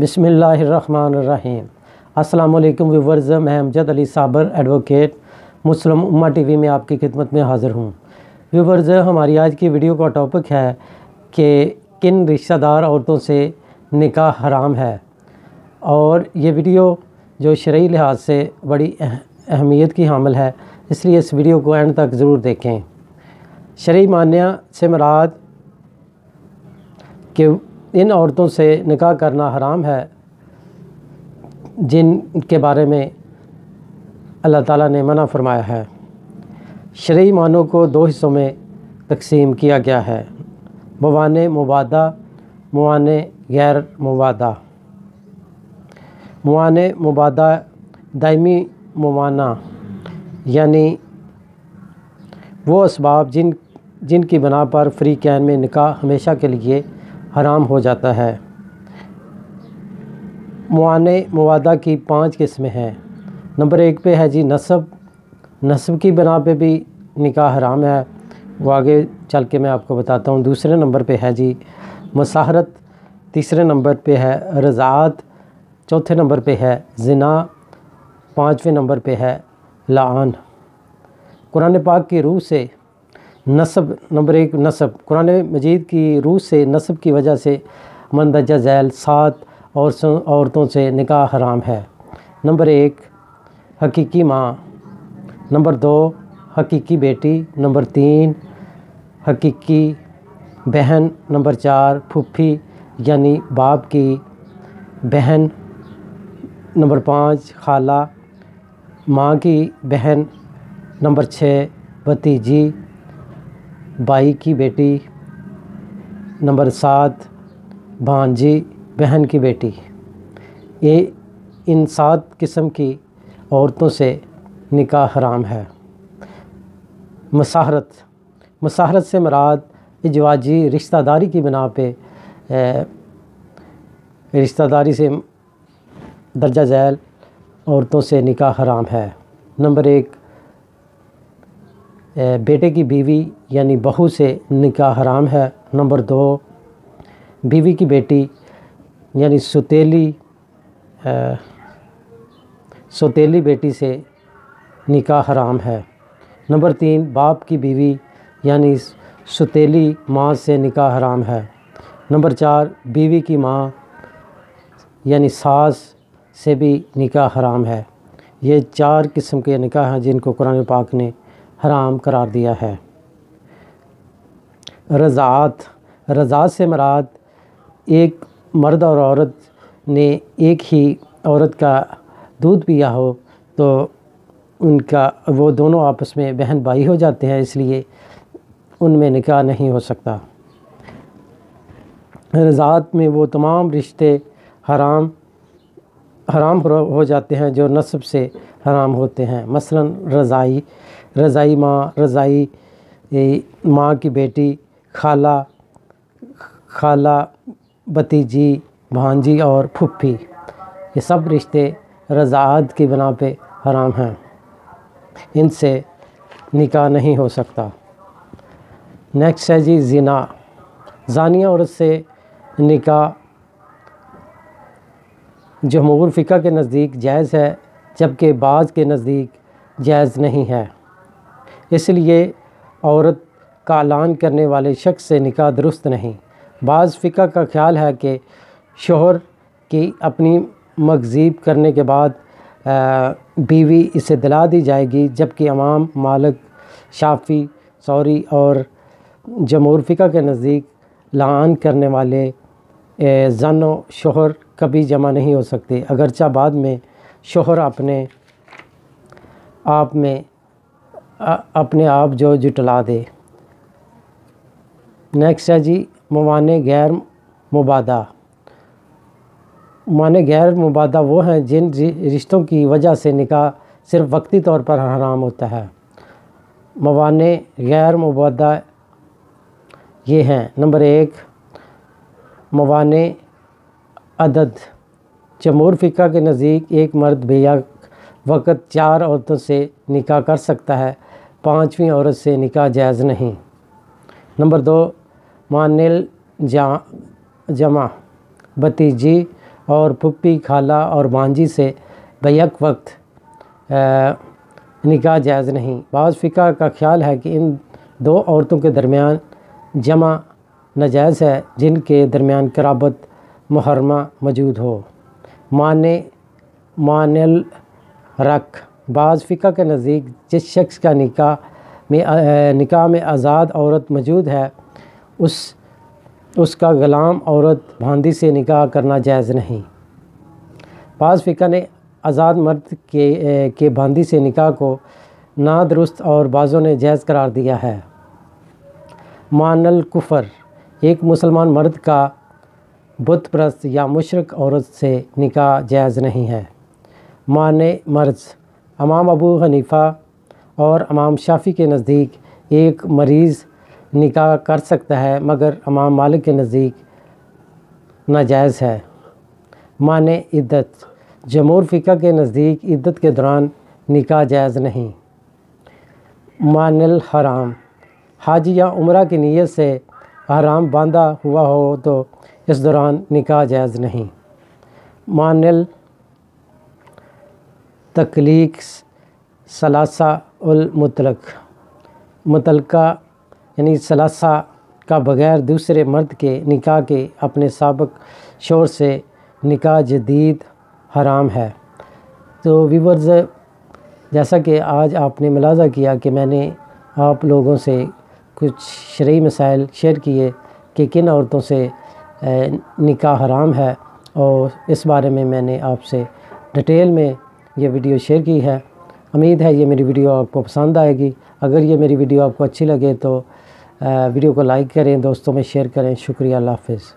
بسم اللہ الرحمن الرحیم السلام علیکم ویورز میں امجد علی صابر ایڈوکیٹ مسلم امہ ٹی وی میں آپ کی خدمت میں حاضر ہوں ویورز ہماری آج کی ویڈیو کا ٹاپک ہے کہ کن رشتہ دار عورتوں سے نکاح حرام ہے اور یہ ویڈیو جو شرعی لحاظ سے بڑی اہمیت کی حامل ہے اس لیے اس ویڈیو کو اینڈ تک ضرور دیکھیں شرعی مانیہ سے مراد کہ ان عورتوں سے نکاح کرنا حرام ہے جن کے بارے میں اللہ تعالیٰ نے منع فرمایا ہے شرعی معنوں کو دو حصوں میں تقسیم کیا گیا ہے بوان مبادہ معان غیر مبادہ معان مبادہ دائمی موانہ یعنی وہ اسباب جن جن کی بنا پر فری کین میں نکاح ہمیشہ کے لیے حرام ہو جاتا ہے معانے موادہ کی پانچ قسمیں ہیں نمبر ایک پہ ہے جی نصب نصب کی بنا پہ بھی نکاح حرام ہے وہ آگے چل کے میں آپ کو بتاتا ہوں دوسرے نمبر پہ ہے جی مساہرت تیسرے نمبر پہ ہے رضاعت چوتھے نمبر پہ ہے زنا پانچویں نمبر پہ ہے لعان قرآن پاک کی روح سے نصب نمبر ایک نصب قرآن مجید کی روح سے نصب کی وجہ سے مندرجہ ذیل سات اور عورتوں سے نکاح حرام ہے نمبر ایک حقیقی ماں نمبر دو حقیقی بیٹی نمبر تین حقیقی بہن نمبر چار پھوپھی یعنی باپ کی بہن نمبر پانچ خالہ ماں کی بہن نمبر چھ بھتیجی بھائی کی بیٹی نمبر سات بھانجی بہن کی بیٹی یہ ان سات قسم کی عورتوں سے نکاح حرام ہے مساحرت مساحرت سے مراد اجواجی رشتہ داری کی بنا پہ رشتہ داری سے درجہ ذیل عورتوں سے نکاح حرام ہے نمبر ایک بیٹے کی بیوی یعنی بہو سے نکاح حرام ہے نمبر دو بیوی کی بیٹی یعنی ستیلی سوتیلی بیٹی سے نکاح حرام ہے نمبر تین باپ کی بیوی یعنی ستیلی ماں سے نکاح حرام ہے نمبر چار بیوی کی ماں یعنی ساس سے بھی نکاح حرام ہے یہ چار قسم کے نکاح ہیں جن کو قرآن پاک نے حرام قرار دیا ہے رضاعت رضاعت سے مراد ایک مرد اور عورت نے ایک ہی عورت کا دودھ پیا ہو تو ان کا وہ دونوں آپس میں بہن بھائی ہو جاتے ہیں اس لیے ان میں نکاح نہیں ہو سکتا رضاعت میں وہ تمام رشتے حرام حرام ہو جاتے ہیں جو نصب سے حرام ہوتے ہیں مثلا رضائی رضائی ماں رضائی یعنی ماں کی بیٹی خالہ خالہ بتیجی بھانجی اور پھپھی یہ سب رشتے رضاعت کی بنا پہ حرام ہیں ان سے نکاح نہیں ہو سکتا نیکسٹ ہے جی زنا زانیہ عورت سے نکاح جمہور فقہ کے نزدیک جائز ہے جبکہ بعض کے نزدیک جائز نہیں ہے اس لیے عورت کا اعلان کرنے والے شخص سے نکاح درست نہیں بعض فقہ کا خیال ہے کہ شوہر کی اپنی مغزیب کرنے کے بعد بیوی اسے دلا دی جائے گی جبکہ امام مالک شافی سوری اور جمہور فقہ کے نزدیک لعان کرنے والے زن و شوہر کبھی جمع نہیں ہو سکتے اگرچہ بعد میں شوہر اپنے آپ میں اپنے آپ جو جٹلا دے نیکسٹ ہے جی موانے غیر مبادہ معنی غیر مبادہ وہ ہیں جن رشتوں کی وجہ سے نکاح صرف وقتی طور پر حرام ہوتا ہے موانے غیر مبادہ یہ ہیں نمبر ایک موانع عدد جمہور فقہ کے نزدیک ایک مرد بھی وقت چار عورتوں سے نکاح کر سکتا ہے پانچویں عورت سے نکاح جائز نہیں نمبر دو مانل جمع بتیجی اور پھپھی خالہ اور بانجی سے بیک وقت نکاح جائز نہیں بعض فقہ کا خیال ہے کہ ان دو عورتوں کے درمیان جمع نجائز ہے جن کے درمیان قرابت محرمہ موجود ہو معنی معلر رکھ بعض فقہ کے نزدیک جس شخص کا نکاح میں نکاح میں آزاد عورت موجود ہے اس اس کا غلام عورت بھاندی سے نکاح کرنا جائز نہیں بعض فقہ نے آزاد مرد کے کے بھاندی سے نکاح کو نادرست اور بعضوں نے جائز قرار دیا ہے مانل کفر ایک مسلمان مرد کا بت پرست یا مشرق عورت سے نکاح جائز نہیں ہے مان مرض امام ابو حنیفہ اور امام شافی کے نزدیک ایک مریض نکاح کر سکتا ہے مگر امام مالک کے نزدیک ناجائز ہے مان عدت جمہور فقہ کے نزدیک عدت کے دوران نکاح جائز نہیں مان الحرام حاجی عمرہ کی نیت سے حرام باندھا ہوا ہو تو اس دوران نکاح جائز نہیں مانل تکلیق ثلاثہ المطلق متعلقہ یعنی ثلاثہ کا بغیر دوسرے مرد کے نکاح کے اپنے سابق شور سے نکاح جدید حرام ہے تو ویورز جیسا کہ آج آپ نے ملازہ کیا کہ میں نے آپ لوگوں سے کچھ شرعی مسائل شیئر کیے کہ کن عورتوں سے نکاح حرام ہے اور اس بارے میں میں نے آپ سے ڈیٹیل میں یہ ویڈیو شیئر کی ہے امید ہے یہ میری ویڈیو آپ کو پسند آئے گی اگر یہ میری ویڈیو آپ کو اچھی لگے تو ویڈیو کو لائک کریں دوستوں میں شیئر کریں شکریہ اللہ حافظ